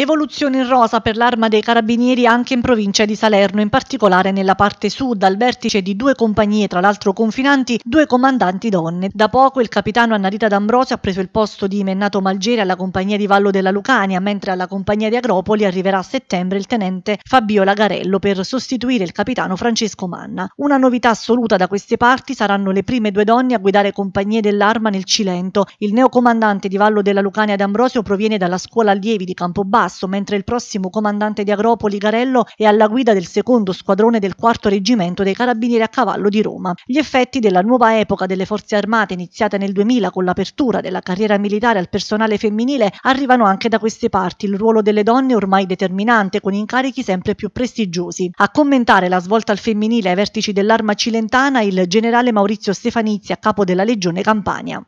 Evoluzione in rosa per l'arma dei carabinieri anche in provincia di Salerno, in particolare nella parte sud, al vertice di due compagnie, tra l'altro confinanti, due comandanti donne. Da poco il capitano Annarita D'Ambrosio ha preso il posto di Mennato Malgeri alla compagnia di Vallo della Lucania, mentre alla compagnia di Agropoli arriverà a settembre il tenente Fabio Lagarello per sostituire il capitano Francesco Manna. Una novità assoluta da queste parti saranno le prime due donne a guidare compagnie dell'arma nel Cilento. Il neocomandante di Vallo della Lucania D'Ambrosio proviene dalla scuola allievi di Campobasso Passo, mentre il prossimo comandante di Agropoli Garello è alla guida del secondo squadrone del quarto reggimento dei carabinieri a cavallo di Roma. Gli effetti della nuova epoca delle forze armate iniziata nel 2000 con l'apertura della carriera militare al personale femminile arrivano anche da queste parti. Il ruolo delle donne è ormai determinante con incarichi sempre più prestigiosi. A commentare la svolta al femminile ai vertici dell'arma cilentana il generale Maurizio Stefanizzi a capo della Legione Campania.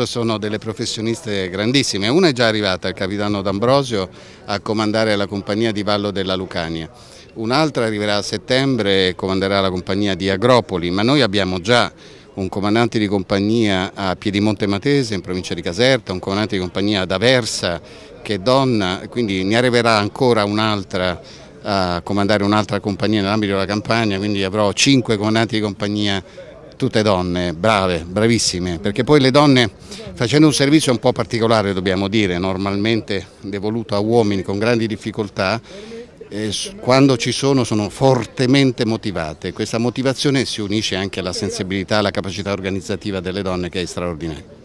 Sono delle professioniste grandissime, una è già arrivata, il capitano D'Ambrosio, a comandare la compagnia di Vallo della Lucania, un'altra arriverà a settembre e comanderà la compagnia di Agropoli, ma noi abbiamo già un comandante di compagnia a Piedimonte Matese in provincia di Caserta, un comandante di compagnia ad Aversa che è donna, quindi ne arriverà ancora un'altra a comandare un'altra compagnia nell'ambito della campagna, quindi avrò cinque comandanti di compagnia tutte donne, brave, bravissime, perché poi le donne facendo un servizio un po' particolare dobbiamo dire, normalmente devoluto a uomini con grandi difficoltà, eh, quando ci sono sono fortemente motivate, questa motivazione si unisce anche alla sensibilità, alla capacità organizzativa delle donne che è straordinaria.